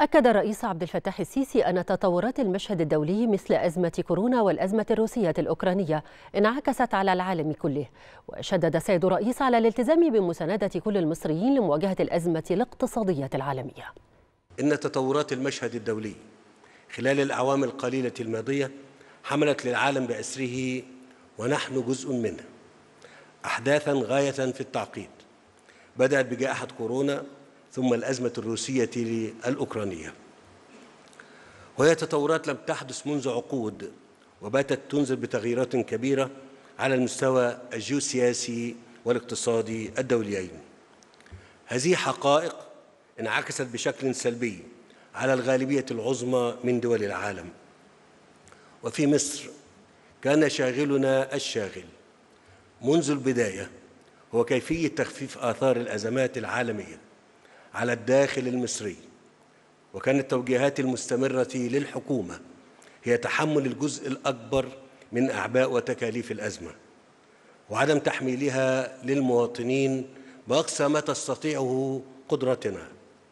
أكد الرئيس عبد الفتاح السيسي أن تطورات المشهد الدولي مثل أزمة كورونا والأزمة الروسية الأوكرانية انعكست على العالم كله، وشدد سيد الرئيس على الالتزام بمساندة كل المصريين لمواجهة الأزمة الاقتصادية العالمية. إن تطورات المشهد الدولي خلال الأعوام القليلة الماضية حملت للعالم بأسره ونحن جزء منه أحداثا غاية في التعقيد بدأت بجائحة كورونا ثم الأزمة الروسية الأوكرانية وهي تطورات لم تحدث منذ عقود وباتت تنزل بتغييرات كبيرة على المستوى الجيوسياسي والاقتصادي الدوليين هذه حقائق انعكست بشكل سلبي على الغالبية العظمى من دول العالم وفي مصر كان شاغلنا الشاغل منذ البداية هو كيفية تخفيف آثار الأزمات العالمية على الداخل المصري وكانت التوجيهات المستمرة للحكومة هي تحمل الجزء الأكبر من أعباء وتكاليف الأزمة وعدم تحميلها للمواطنين بأقصى ما تستطيعه قدرتنا